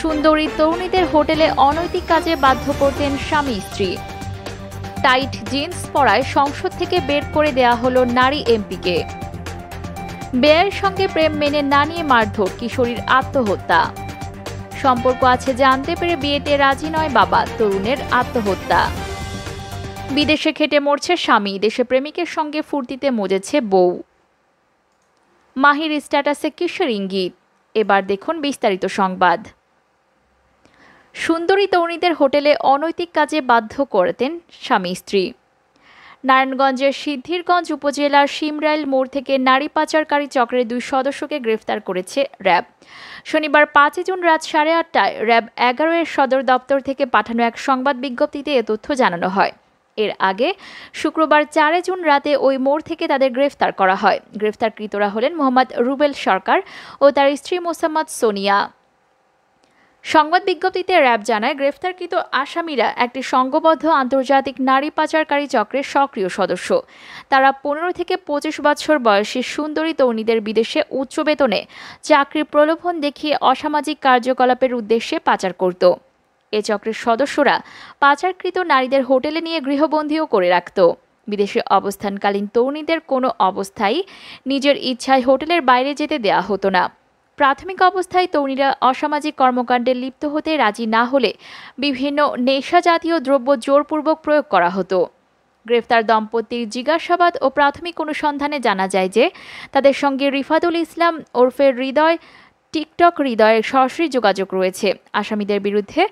সুন্দরী তরুণীদের হোটেলে অনৈতিক কাজে বাধ্য করতেন স্বামী স্ত্রী টাইট জিন্স পরায় সংসদ থেকে বের করে দেয়া হল নারী এমপিকে বেয়ের সঙ্গে প্রেম মেনে না নিয়ে মারধর কিশোরীর আত্মহত্যা সম্পর্ক আছে জানতে পেরে বিয়েতে রাজি নয় বাবা তরুণের আত্মহত্যা বিদেশে খেটে মরছে স্বামী দেশে প্রেমিকের সঙ্গে ফুর্তিতে মজেছে বউ মাহির স্ট্যাটাসে কিশোর ইঙ্গিত এবার দেখুন বিস্তারিত সংবাদ সুন্দরী তরুণীদের হোটেলে অনৈতিক কাজে বাধ্য করতেন স্বামী স্ত্রী নারায়ণগঞ্জের সিদ্ধিরগঞ্জ উপজেলার সিমরাইল মোড় থেকে নারী পাচারকারী চক্রের দুই সদস্যকে গ্রেফতার করেছে র্যাব শনিবার পাঁচই জুন রাত সাড়ে আটটায় র্যাব এগারো এর সদর দপ্তর থেকে পাঠানো এক সংবাদ বিজ্ঞপ্তিতে এ তথ্য জানানো হয় এর আগে শুক্রবার চারে জুন রাতে ওই মোড় থেকে তাদের গ্রেফতার করা হয় গ্রেফতারকৃতরা হলেন মোহাম্মদ রুবেল সরকার ও তার স্ত্রী মোসাম্মদ সোনিয়া সংবাদ বিজ্ঞপ্তিতে র্যাব জানায় গ্রেফতারকৃত আসামিরা একটি সংঘবদ্ধ আন্তর্জাতিক নারী পাচারকারী চক্রের সক্রিয় সদস্য তারা পনেরো থেকে পঁচিশ বছর বয়সী সুন্দরী তরুণীদের বিদেশে উচ্চ বেতনে চাকরির প্রলোভন দেখিয়ে অসামাজিক কার্যকলাপের উদ্দেশ্যে পাচার করত এ চক্রের সদস্যরা পাচারকৃত নারীদের হোটেলে নিয়ে গৃহবন্দীও করে রাখত বিদেশে অবস্থানকালীন তরুণীদের কোনো অবস্থায় নিজের ইচ্ছায় হোটেলের বাইরে যেতে দেয়া হতো না প্রাথমিক অবস্থায় তরুণীরা অসামাজিক কর্মকাণ্ডে লিপ্ত হতে রাজি না হলে বিভিন্ন নেশা জাতীয় দ্রব্য জোরপূর্বক প্রয়োগ করা হতো গ্রেফতার দম্পতির জিজ্ঞাসাবাদ ও প্রাথমিক অনুসন্ধানে জানা যায় যে তাদের সঙ্গে রিফাদুল ইসলাম ওরফে হৃদয় টিকটক হৃদয়ের সরাসরি যোগাযোগ রয়েছে আসামিদের বিরুদ্ধে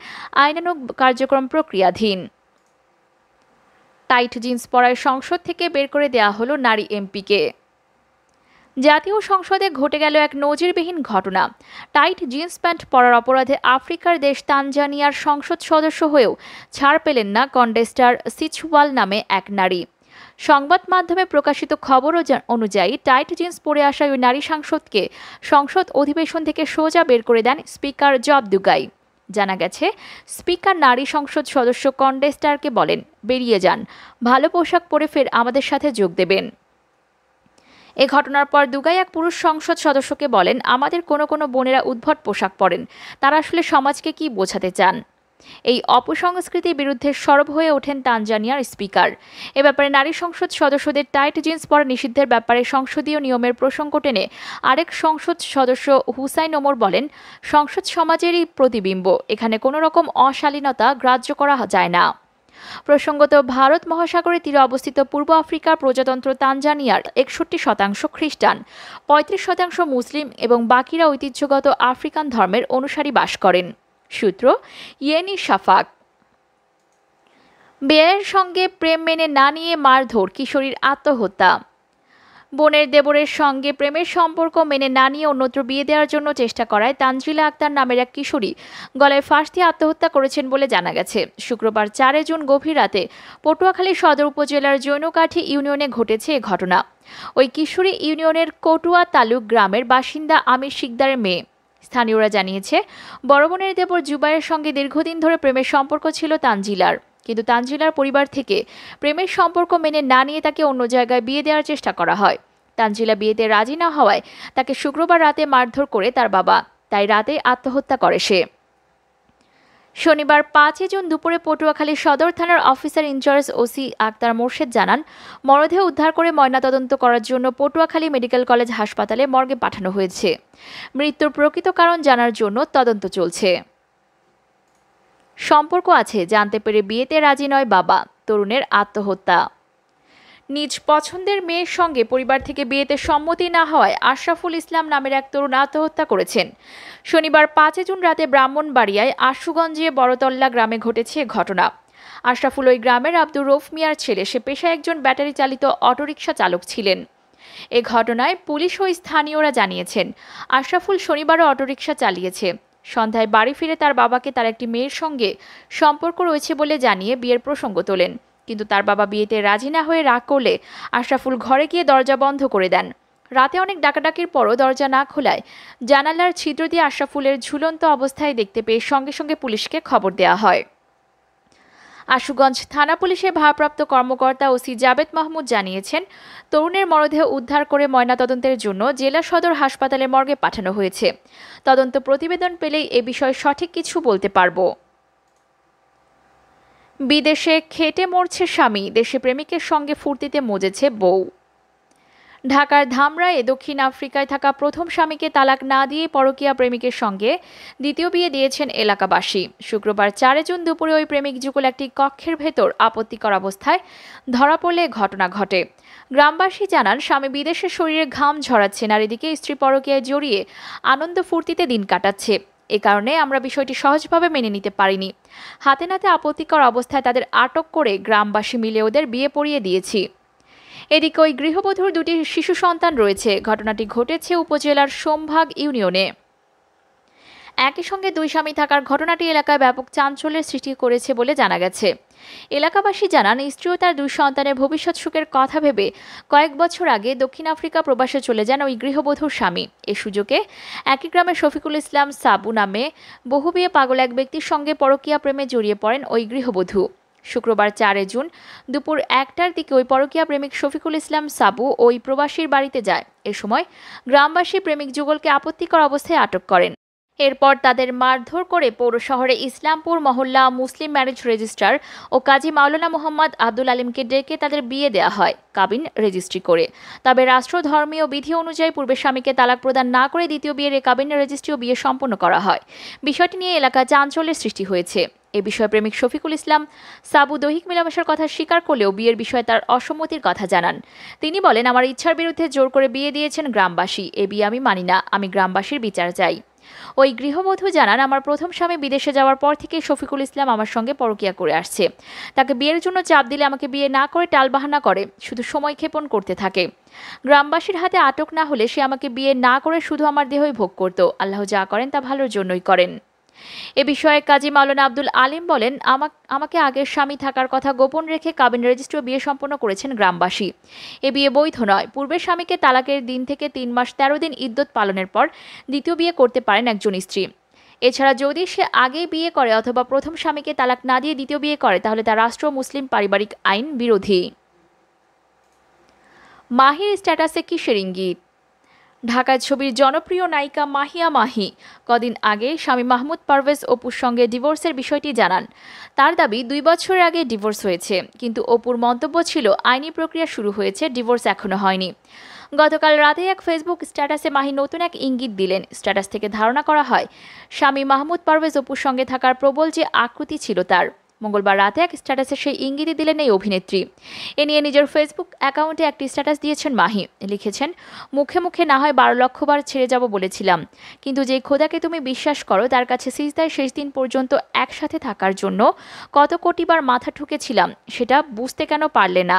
আইনানুক কার্যক্রম প্রক্রিয়াধীন টাইট জিন্স পরায় সংসদ থেকে বের করে দেয়া হলো নারী এমপিকে জাতীয় সংসদে ঘটে গেল এক নজিরবিহীন ঘটনা টাইট জিন্স প্যান্ট পরার অপরাধে আফ্রিকার দেশ তানজানিয়ার সংসদ সদস্য হয়েও ছাড় পেলেন না কন্ডেস্টার সিচওয়াল নামে এক নারী সংবাদ মাধ্যমে প্রকাশিত খবর অনুযায়ী টাইট জিন্স পরে আসা ওই নারী সাংসদকে সংসদ অধিবেশন থেকে সোজা বের করে দেন স্পিকার জবদুগাই জানা গেছে স্পিকার নারী সংসদ সদস্য কন্ডেস্টারকে বলেন বেরিয়ে যান ভালো পোশাক পরে ফের আমাদের সাথে যোগ দেবেন এ ঘটনার পর দুগাই এক পুরুষ সংসদ সদস্যকে বলেন আমাদের কোনো কোনো বোনেরা উদ্ভট পোশাক পরেন তারা আসলে সমাজকে কি বোঝাতে চান এই অপসংস্কৃতির বিরুদ্ধে সরব হয়ে ওঠেন তানজানিয়ার স্পিকার এ ব্যাপারে নারী সংসদ সদস্যদের টাইট জিন্স পরা নিষিদ্ধের ব্যাপারে সংসদীয় নিয়মের প্রসঙ্গ টেনে আরেক সংসদ সদস্য হুসাইন ওমর বলেন সংসদ সমাজেরই প্রতিবিম্ব এখানে কোনো রকম অশালীনতা গ্রাহ্য করা যায় না প্রসঙ্গত ভারত মহাসাগরের তীরে অবস্থিত পূর্ব আফ্রিকার প্রজাতন্ত্র তানজানিয়ার একষট্টি শতাংশ খ্রিস্টান পঁয়ত্রিশ শতাংশ মুসলিম এবং বাকিরা ঐতিহ্যগত আফ্রিকান ধর্মের অনুসারী বাস করেন সূত্র ইয়েনি শাফাক বেয়ের সঙ্গে প্রেম মেনে না নিয়ে মারধর কিশোরীর আত্মহত্যা বোনের দেবরের সঙ্গে প্রেমের সম্পর্ক মেনে না নিয়ে অন্যত্র বিয়ে দেওয়ার জন্য চেষ্টা করায় তানজিলা আক্তার নামের এক কিশোরী গলায় ফাঁস দিয়ে আত্মহত্যা করেছেন বলে জানা গেছে শুক্রবার চারে জুন গভীর রাতে পটুয়াখালী সদর উপজেলার জৈনকাঠি ইউনিয়নে ঘটেছে এ ঘটনা ওই কিশোরী ইউনিয়নের কটুয়া তালুক গ্রামের বাসিন্দা আমির শিকদারের মেয়ে স্থানীয়রা জানিয়েছে বড় বোনের দেবর জুবাইয়ের সঙ্গে দীর্ঘদিন ধরে প্রেমের সম্পর্ক ছিল তানজিলার কিন্তু তানজিলার পরিবার থেকে প্রেমের সম্পর্ক মেনে না নিয়ে তাকে অন্য জায়গায় বিয়ে দেওয়ার চেষ্টা করা হয় তানজিলা বিয়েতে রাজি না হওয়ায় তাকে শুক্রবার রাতে মারধর করে তার বাবা তাই রাতে আত্মহত্যা করে সে শনিবার পাঁচই জুন দুপুরে পটুয়াখালী সদর থানার officer incharge OC Akhtar Morshed জানান মরদেহ উদ্ধার করে ময়নাতদন্ত করার জন্য পটুয়াখালী মেডিকেল কলেজ হাসপাতালে মর্গে পাঠানো হয়েছে মৃত্যুর প্রকৃত কারণ জানার জন্য তদন্ত চলছে সম্পর্ক আছে জানতে পেরে বিয়েতে রাজি নয় বাবা তরুণের আত্মহত্যা নিজ পছন্দের মেয়ের সঙ্গে পরিবার থেকে বিয়েতে সম্মতি না হওয়ায় আশরাফুল ইসলাম নামের এক তরুণ আত্মহত্যা করেছেন শনিবার পাঁচে জুন রাতে ব্রাহ্মণবাড়িয়ায় আশুগঞ্জে বড়তল্লা গ্রামে ঘটেছে ঘটনা আশরাফুল ওই গ্রামের আব্দুর রৌফ মিয়ার ছেলে সে পেশায় একজন ব্যাটারি চালিত অটোরিকশা চালক ছিলেন এ ঘটনায় পুলিশ ও স্থানীয়রা জানিয়েছেন আশরাফুল শনিবারও অটোরিকশা চালিয়েছে সন্ধ্যায় বাড়ি ফিরে তার বাবাকে তার একটি মেয়ের সঙ্গে সম্পর্ক রয়েছে বলে জানিয়ে বিয়ের প্রসঙ্গ তোলেন কিন্তু তার বাবা বিয়েতে রাজি না হয়ে রাগ করলে আশরাফুল ঘরে গিয়ে দরজা বন্ধ করে দেন রাতে অনেক ডাকাডাকির পরও দরজা না খোলায় জানালার ছিদ্র দিয়ে আশরাফুলের ঝুলন্ত অবস্থায় দেখতে পেয়ে সঙ্গে সঙ্গে পুলিশকে খবর দেওয়া হয় আশুগঞ্জ থানা পুলিশের ভারপ্রাপ্ত কর্মকর্তা ওসি জাবেদ মাহমুদ জানিয়েছেন তরুণের মরদেহ উদ্ধার করে ময়নাতদন্তের জন্য জেলা সদর হাসপাতালে মর্গে পাঠানো হয়েছে তদন্ত প্রতিবেদন পেলেই এ বিষয়ে সঠিক কিছু বলতে পারবো বিদেশে খেটে মরছে স্বামী দেশে প্রেমিকের সঙ্গে ফুর্তিতে মজেছে বউ ঢাকার ধামরায়ে দক্ষিণ আফ্রিকায় থাকা প্রথম স্বামীকে তালাক না দিয়ে পরকীয়া প্রেমিকের সঙ্গে দ্বিতীয় বিয়ে দিয়েছেন এলাকাবাসী শুক্রবার চারে জুন দুপুরে ওই প্রেমিক যুগল একটি কক্ষের ভেতর আপত্তিকর অবস্থায় ধরা পড়লে ঘটনা ঘটে গ্রামবাসী জানান স্বামী বিদেশে শরীরে ঘাম ঝরাচ্ছেন আর এদিকে স্ত্রী পরকীয়ায় জড়িয়ে আনন্দ ফুর্তিতে দিন কাটাচ্ছে এ কারণে আমরা বিষয়টি সহজভাবে মেনে নিতে পারিনি হাতে নাতে আপত্তিকর অবস্থায় তাদের আটক করে গ্রামবাসী মিলে ওদের বিয়ে পড়িয়ে দিয়েছি এদিকে ওই গৃহবধূর দুটি শিশু সন্তান রয়েছে ঘটনাটি ঘটেছে উপজেলার সোমভাগ ইউনিয়নে একই সঙ্গে দুই স্বামী থাকার ঘটনাটি এলাকায় ব্যাপক চাঞ্চল্যের সৃষ্টি করেছে বলে জানা গেছে এলাকাবাসী জানান স্ত্রী ও তার দুই সন্তানের ভবিষ্যৎ সুখের কথা ভেবে কয়েক বছর আগে দক্ষিণ আফ্রিকা প্রবাসে চলে যান ওই গৃহবধূর স্বামী এ সুযোগে একই গ্রামের শফিকুল ইসলাম সাবু নামে বিয়ে পাগল এক ব্যক্তির সঙ্গে পরকীয়া প্রেমে জড়িয়ে পড়েন ওই গৃহবধূ শুক্রবার চারে জুন দুপুর একটার দিকে ওই পরকীয়া প্রেমিক শফিকুল ইসলাম সাবু ওই প্রবাসীর বাড়িতে যায় এ সময় গ্রামবাসী প্রেমিক যুগলকে আপত্তিকর অবস্থায় আটক করেন এরপর তাদের মারধর করে পৌর শহরে ইসলামপুর মহল্লা মুসলিম ম্যারেজ রেজিস্ট্রার ও কাজী মাওলানা মোহাম্মদ আব্দুল আলিমকে ডেকে তাদের বিয়ে দেওয়া হয় কাবিন রেজিস্ট্রি করে তবে রাষ্ট্র ধর্মীয় বিধি অনুযায়ী পূর্বে স্বামীকে তালাক প্রদান না করে দ্বিতীয় বিয়ের কাবিন রেজিস্ট্রি ও বিয়ে সম্পন্ন করা হয় বিষয়টি নিয়ে এলাকা চাঞ্চল্যের সৃষ্টি হয়েছে এ বিষয়ে প্রেমিক শফিকুল ইসলাম সাবু দৈহিক মিলামেশার কথা স্বীকার করলেও বিয়ের বিষয়ে তার অসম্মতির কথা জানান তিনি বলেন আমার ইচ্ছার বিরুদ্ধে জোর করে বিয়ে দিয়েছেন গ্রামবাসী এ বিয়ে আমি মানি না আমি গ্রামবাসীর বিচার চাই ওই গৃহবধূ জানান আমার প্রথম স্বামী বিদেশে যাওয়ার পর থেকে শফিকুল ইসলাম আমার সঙ্গে পরকিয়া করে আসছে তাকে বিয়ের জন্য চাপ দিলে আমাকে বিয়ে না করে টালবাহানা করে শুধু সময় ক্ষেপণ করতে থাকে গ্রামবাসীর হাতে আটক না হলে সে আমাকে বিয়ে না করে শুধু আমার দেহই ভোগ করত আল্লাহ যা করেন তা ভালোর জন্যই করেন এ বিষয়ে কাজী মাওলানা আব্দুল আলিম বলেন আমাকে আগের স্বামী থাকার কথা গোপন রেখে কাবিন রেজিস্ট্র বিয়ে সম্পন্ন করেছেন গ্রামবাসী এ বিয়ে বৈধ নয় পূর্বের স্বামীকে তালাকের দিন থেকে তিন মাস তেরো দিন ইদ্যত পালনের পর দ্বিতীয় বিয়ে করতে পারেন একজন স্ত্রী এছাড়া যদি সে আগেই বিয়ে করে অথবা প্রথম স্বামীকে তালাক না দিয়ে দ্বিতীয় বিয়ে করে তাহলে তা রাষ্ট্র মুসলিম পারিবারিক আইন বিরোধী মাহির স্ট্যাটাসে কিসের ইঙ্গিত ঢাকা ছবির জনপ্রিয় নায়িকা মাহিয়া মাহি কদিন আগে স্বামী মাহমুদ পারভেজ অপুর সঙ্গে ডিভোর্সের বিষয়টি জানান তার দাবি দুই বছর আগে ডিভোর্স হয়েছে কিন্তু অপুর মন্তব্য ছিল আইনি প্রক্রিয়া শুরু হয়েছে ডিভোর্স এখনও হয়নি গতকাল রাতে এক ফেসবুক স্ট্যাটাসে মাহি নতুন এক ইঙ্গিত দিলেন স্ট্যাটাস থেকে ধারণা করা হয় স্বামী মাহমুদ পারভেজ অপুর সঙ্গে থাকার প্রবল যে আকৃতি ছিল তার মঙ্গলবার রাতে এক স্ট্যাটাসে সেই ইঙ্গিতই দিলেন এই অভিনেত্রী এ নিয়ে নিজের ফেসবুক অ্যাকাউন্টে একটি স্ট্যাটাস দিয়েছেন মাহি লিখেছেন মুখে মুখে না হয় বারো লক্ষবার ছেড়ে যাব বলেছিলাম কিন্তু যে খোদাকে তুমি বিশ্বাস করো তার কাছে সিজদায় শেষ দিন পর্যন্ত একসাথে থাকার জন্য কত কোটিবার মাথা ঠুকেছিলাম সেটা বুঝতে কেন পারলে না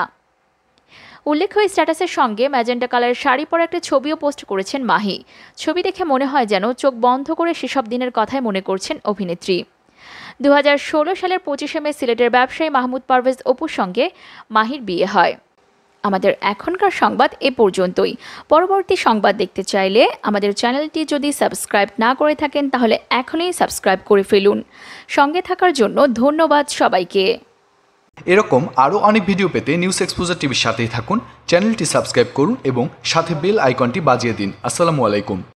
উল্লেখ্য এই স্ট্যাটাসের সঙ্গে ম্যাজেন্টা কালারের শাড়ি পরে একটা ছবিও পোস্ট করেছেন মাহি ছবি দেখে মনে হয় যেন চোখ বন্ধ করে সেসব দিনের কথাই মনে করছেন অভিনেত্রী দু সালের পঁচিশে মে সিলেটের ব্যবসায়ী মাহমুদ পারভেজ অপুর সঙ্গে মাহির বিয়ে হয় আমাদের এখনকার সংবাদ এ পর্যন্তই পরবর্তী সংবাদ দেখতে চাইলে আমাদের চ্যানেলটি যদি সাবস্ক্রাইব না করে থাকেন তাহলে এখনই সাবস্ক্রাইব করে ফেলুন সঙ্গে থাকার জন্য ধন্যবাদ সবাইকে এরকম আরও অনেক ভিডিও পেতে নিউজ এক্সপোজার টিভির সাথেই থাকুন চ্যানেলটি সাবস্ক্রাইব করুন এবং সাথে বেল আইকনটি বাজিয়ে দিন আসসালামু আলাইকুম